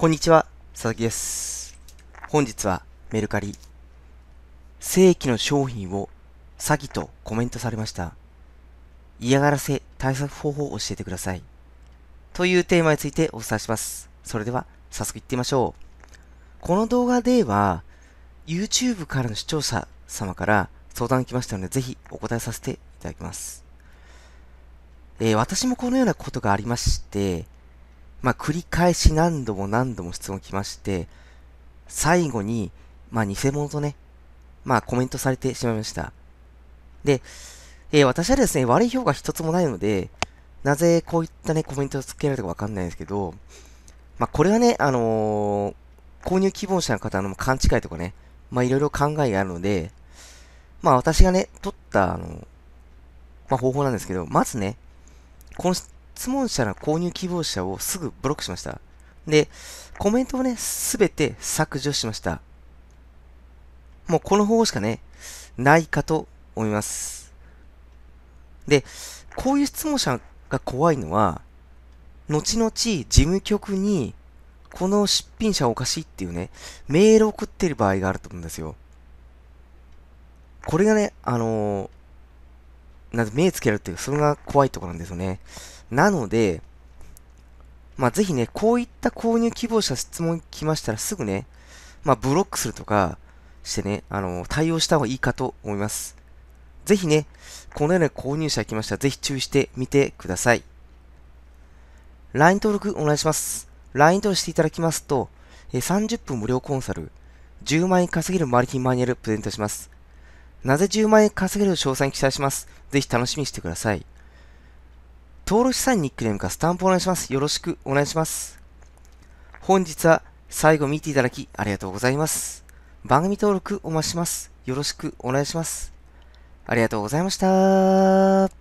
こんにちは、佐々木です。本日はメルカリ。正規の商品を詐欺とコメントされました。嫌がらせ対策方法を教えてください。というテーマについてお伝えします。それでは早速行ってみましょう。この動画では YouTube からの視聴者様から相談が来ましたのでぜひお答えさせていただきます。えー、私もこのようなことがありまして、まあ、繰り返し何度も何度も質問来まして、最後に、まあ、偽物とね、まあ、コメントされてしまいました。で、えー、私はですね、悪い評価一つもないので、なぜこういったね、コメントをつけられたかわかんないんですけど、まあ、これはね、あのー、購入希望者の方の勘違いとかね、まあ、いろいろ考えがあるので、まあ、私がね、取った、あのまあ、方法なんですけど、まずね、この質問者の購入希望者をすぐブロックしました。で、コメントをね、すべて削除しました。もうこの方法しかね、ないかと思います。で、こういう質問者が怖いのは、後々事務局に、この出品者おかしいっていうね、メールを送ってる場合があると思うんですよ。これがね、あのーなん目つけるっていう、それが怖いところなんですよね。なので、まあ、ぜひね、こういった購入希望者質問来ましたらすぐね、まあ、ブロックするとかしてね、あの対応した方がいいかと思います。ぜひね、このような購入者来ましたらぜひ注意してみてください。LINE 登録お願いします。LINE 登録していただきますと、30分無料コンサル、10万円稼げるマルチマニュアルプレゼントします。なぜ10万円稼げる詳細に記載します。ぜひ楽しみにしてください。登録したいニックネームかスタンプお願いします。よろしくお願いします。本日は最後見ていただきありがとうございます。番組登録お待ちします。よろしくお願いします。ありがとうございました。